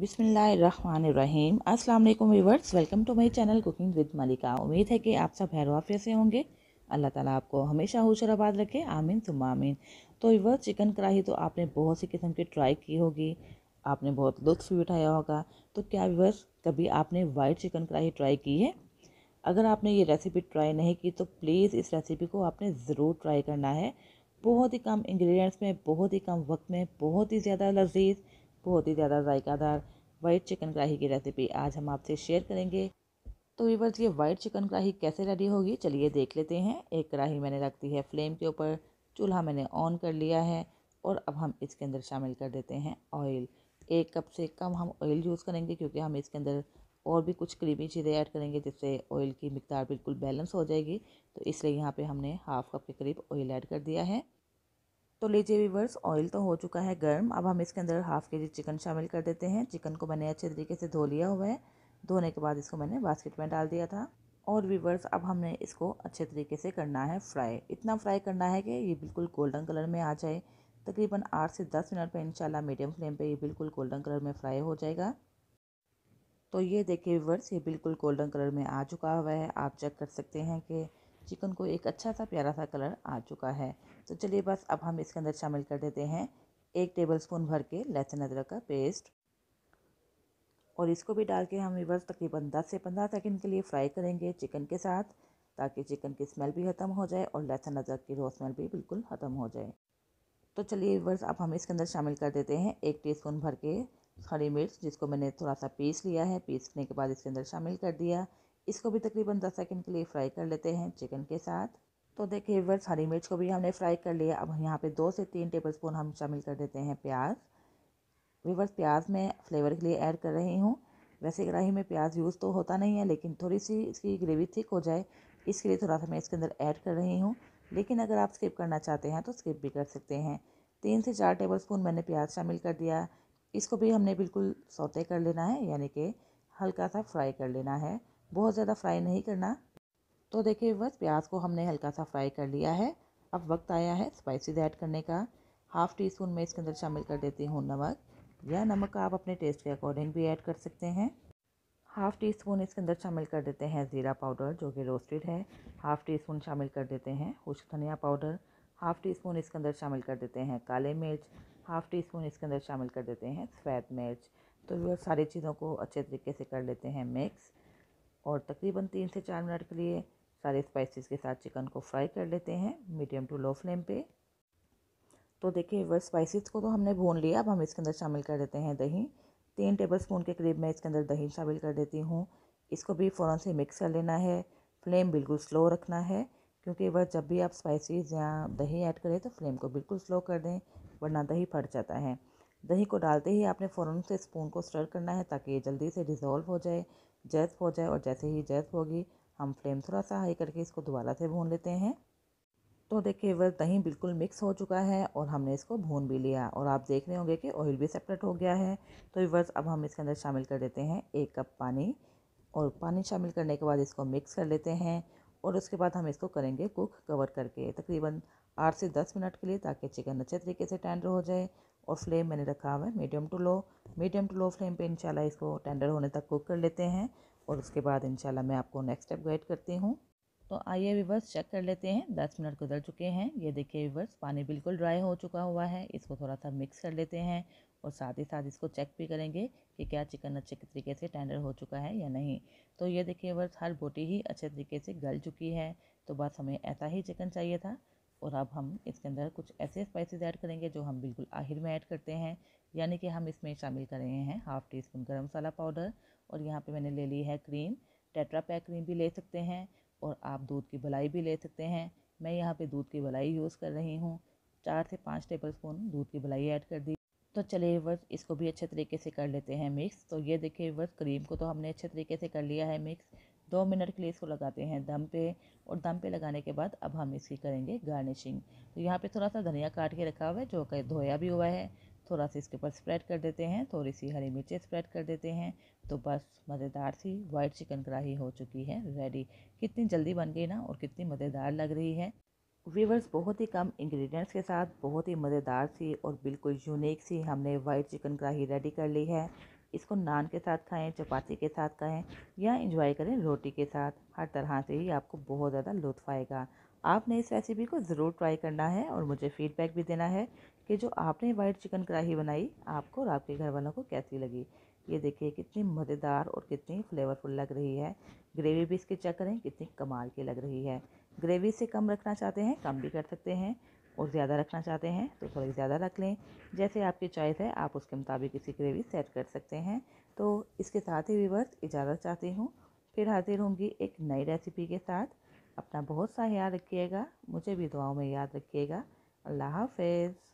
बिसमीम अल्लाम viewers welcome to my channel cooking with Malika उम्मीद है कि आप सब हैरवाफिया से होंगे अल्लाह ताला आपको हमेशा होशराबाद रखे आमीन तुम आमीन तो वीवर्स चिकन कढ़ाई तो आपने बहुत सी किस्म की ट्राई की होगी आपने बहुत लुत्फ भी उठाया होगा तो क्या वीवर्स कभी आपने वाइट चिकन कढ़ाई ट्राई की है अगर आपने ये रेसिपी ट्राई नहीं की तो प्लीज़ इस रेसिपी को आपने ज़रूर ट्राई करना है बहुत ही कम इंग्रेडिएंट्स में बहुत ही कम वक्त में बहुत ही ज़्यादा लजीज़ बहुत ही ज़्यादा जायकादार वाइट चिकन कढ़ाई की रेसिपी आज हम आपसे शेयर करेंगे तो वीवर्स ये वाइट चिकन कढ़ाई कैसे रेडी होगी चलिए देख लेते हैं एक कढ़ाई मैंने रख दी है फ्लेम के ऊपर चूल्हा मैंने ऑन कर लिया है और अब हम इसके अंदर शामिल कर देते हैं ऑयल एक कप से कम हम ऑयल यूज़ करेंगे क्योंकि हम इसके अंदर और भी कुछ क्रीमी चीज़ें ऐड करेंगे जिससे ऑयल की मकदार बिल्कुल बैलेंस हो जाएगी तो इसलिए यहाँ पे हमने हाफ़ कप के करीब ऑयल ऐड कर दिया है तो लीजिए वीवर्स ऑयल तो हो चुका है गर्म अब हम इसके अंदर हाफ़ के जी चिकन शामिल कर देते हैं चिकन को मैंने अच्छे तरीके से धो लिया हुआ है धोने के बाद इसको मैंने बास्केट में डाल दिया था और वीवर्स अब हमने इसको अच्छे तरीके से करना है फ्राई इतना फ्राई करना है कि ये बिल्कुल गोल्डन कलर में आ जाए तकरीबन आठ से दस मिनट पर इंशाल्लाह मीडियम फ्लेम पे ये बिल्कुल गोल्डन कलर में फ्राई हो जाएगा तो ये देखिए वीवर्स ये बिल्कुल गोल्डन कलर में आ चुका हुआ है आप चेक कर सकते हैं कि चिकन को एक अच्छा सा प्यारा सा कलर आ चुका है तो चलिए बस अब हम इसके अंदर शामिल कर देते हैं एक टेबल स्पून भर के लहसुन अदरक का पेस्ट और इसको भी डाल के हम बस तकरीबन 10 से 15 सेकंड के लिए फ्राई करेंगे चिकन के साथ ताकि चिकन की स्मेल भी ख़त्म हो जाए और लहसुन अदरक की रो स्मेल भी बिल्कुल ख़त्म हो जाए तो चलिए बस अब हम इसके अंदर शामिल कर देते हैं एक टी भर के हरी मिर्च जिसको मैंने थोड़ा सा पीस लिया है पीसने के बाद इसके अंदर शामिल कर दिया इसको भी तकरीबन दस सेकेंड के लिए फ्राई कर लेते हैं चिकन के साथ तो देखिए वर्स हरी मिर्च को भी हमने फ्राई कर लिया अब यहाँ पे दो से तीन टेबल स्पून हम शामिल कर देते हैं प्याज वीवर्स प्याज मैं फ्लेवर के लिए ऐड कर रही हूँ वैसे कढ़ाई में प्याज यूज़ तो होता नहीं है लेकिन थोड़ी सी इसकी ग्रेवी थिक हो जाए इसके लिए थोड़ा सा मैं इसके अंदर ऐड कर रही हूँ लेकिन अगर आप स्किप करना चाहते हैं तो स्किप भी कर सकते हैं तीन से चार टेबल स्पून मैंने प्याज शामिल कर दिया इसको भी हमने बिल्कुल सौते कर लेना है यानी कि हल्का सा फ्राई कर लेना है बहुत ज़्यादा फ्राई नहीं करना तो देखिए बस प्याज को हमने हल्का सा फ्राई कर लिया है अब वक्त आया है स्पाइसीज ऐड करने का हाफ़ टी स्पून मैं इसके अंदर शामिल कर देती हूँ नमक या नमक आप अपने टेस्ट के अकॉर्डिंग भी ऐड कर सकते हैं हाफ़ टी स्पून इसके अंदर शामिल कर देते हैं ज़ीरा पाउडर जो कि रोस्टेड है हाफ़ टी स्पून शामिल कर देते हैं खुश्क धनिया पाउडर हाफ़ टी स्पून इसके अंदर शामिल कर देते हैं काले मिर्च हाफ़ टी स्पून इसके अंदर शामिल कर देते हैं सफ़ेद मिर्च तो ये सारी चीज़ों को अच्छे तरीके से कर लेते हैं मिक्स और तकरीबन तीन से चार मिनट के लिए सारे स्पाइसेस के साथ चिकन को फ्राई कर लेते हैं मीडियम टू लो फ्लेम पे तो देखिए वह स्पाइसेस को तो हमने भून लिया अब हम इसके अंदर शामिल कर देते हैं दही तीन टेबल स्पून के करीब मैं इसके अंदर दही शामिल कर देती हूँ इसको भी फ़ौरन से मिक्स कर लेना है फ्लेम बिल्कुल स्लो रखना है क्योंकि वह जब भी आप स्पाइसीज़ या दही ऐड करें तो फ्लेम को बिल्कुल स्लो कर दें वरना दही फट जाता है दही को डालते ही आपने फ़ौरन से स्पून को स्टर करना है ताकि ये जल्दी से डिज़ोल्व हो जाए जैस्प हो जाए और जैसे ही जैस्प होगी हम फ्लेम थोड़ा सा हाई करके इसको दोबारा से भून लेते हैं तो देखिए वह दही बिल्कुल मिक्स हो चुका है और हमने इसको भून भी लिया और आप देख रहे होंगे कि ऑयल भी सेपरेट हो गया है तो वर्ष अब हम इसके अंदर शामिल कर देते हैं एक कप पानी और पानी शामिल करने के बाद इसको मिक्स कर लेते हैं और उसके बाद हम इसको करेंगे कुक कवर करके तकरीबन आठ से दस मिनट के लिए ताकि चिकन अच्छे तरीके से टेंडर हो जाए और फ्लेम मैंने रखा हुआ है medium to low medium to low flame पे इंशाल्लाह इसको टेंडर होने तक कुक कर लेते हैं और उसके बाद इंशाल्लाह मैं आपको नेक्स्ट स्टेप गाइड करती हूँ तो आइए व्यूवर्स चेक कर लेते हैं दस मिनट गुजर चुके हैं ये देखिए व्यूवर्स पानी बिल्कुल ड्राई हो चुका हुआ है इसको थोड़ा सा मिक्स कर लेते हैं और साथ ही साथ इसको चेक भी करेंगे कि क्या चिकन अच्छे तरीके से टेंडर हो चुका है या नहीं तो ये देखिए व्यूवर्स हर बोटी ही अच्छे तरीके से गल चुकी है तो बस हमें ऐसा ही चिकन चाहिए था और अब हम इसके अंदर कुछ ऐसे स्पाइसेस ऐड करेंगे जो हम बिल्कुल आखिर में ऐड करते हैं यानी कि हम इसमें शामिल कर रहे हैं हाफ़ टी स्पून गर्म मसाला पाउडर और यहाँ पे मैंने ले ली है क्रीम टेट्रा पैक क्रीम भी ले सकते हैं और आप दूध की भलाई भी ले सकते हैं मैं यहाँ पे दूध की भलाई यूज़ कर रही हूँ चार से पाँच टेबल स्पून दूध की भलाई ऐड कर दी तो चलिए वर्ष इसको भी अच्छे तरीके से कर लेते हैं मिक्स तो ये देखिए वर्ष क्रीम को तो हमने अच्छे तरीके से कर लिया है मिक्स दो मिनट के लिए इसको लगाते हैं दम पे और दम पे लगाने के बाद अब हम इसकी करेंगे गार्निशिंग तो यहाँ पे थोड़ा सा धनिया काट के रखा हुआ है जो कि धोया भी हुआ है थोड़ा सा इसके ऊपर स्प्रेड कर देते हैं थोड़ी सी हरी मिर्चें स्प्रेड कर देते हैं तो बस मज़ेदार सी वाइट चिकन कढ़ाई हो चुकी है रेडी कितनी जल्दी बन गई ना और कितनी मज़ेदार लग रही है व्यूवर्स बहुत ही कम इंग्रेडिएंट्स के साथ बहुत ही मज़ेदार सी और बिल्कुल यूनिक सी हमने वाइट चिकन कढ़ाई रेडी कर ली है इसको नान के साथ खाएं चपाती के साथ खाएं या इंजॉय करें रोटी के साथ हर तरह से ही आपको बहुत ज़्यादा लुत्फ आएगा आपने इस रेसिपी को ज़रूर ट्राई करना है और मुझे फीडबैक भी देना है कि जो आपने वाइट चिकन कढ़ाई बनाई आपको और आपके घर वालों को कैसी लगी ये देखिए कितनी मज़ेदार और कितनी फ्लेवरफुल लग रही है ग्रेवी भी इसकी चेक करें कितनी कमाल की लग रही है ग्रेवी से कम रखना चाहते हैं कम भी कर सकते हैं और ज़्यादा रखना चाहते हैं तो थोड़ी ज़्यादा रख लें जैसे आपकी चॉइस है आप उसके मुताबिक इसी ग्रेवी सेट कर सकते हैं तो इसके साथ ही व्यूवर्स इजाज़त चाहती हूँ फिर हाजिर होंगी एक नई रेसिपी के साथ अपना बहुत सा ख्याल रखिएगा मुझे भी दुआओं में याद रखिएगा अल्लाह हाफिज़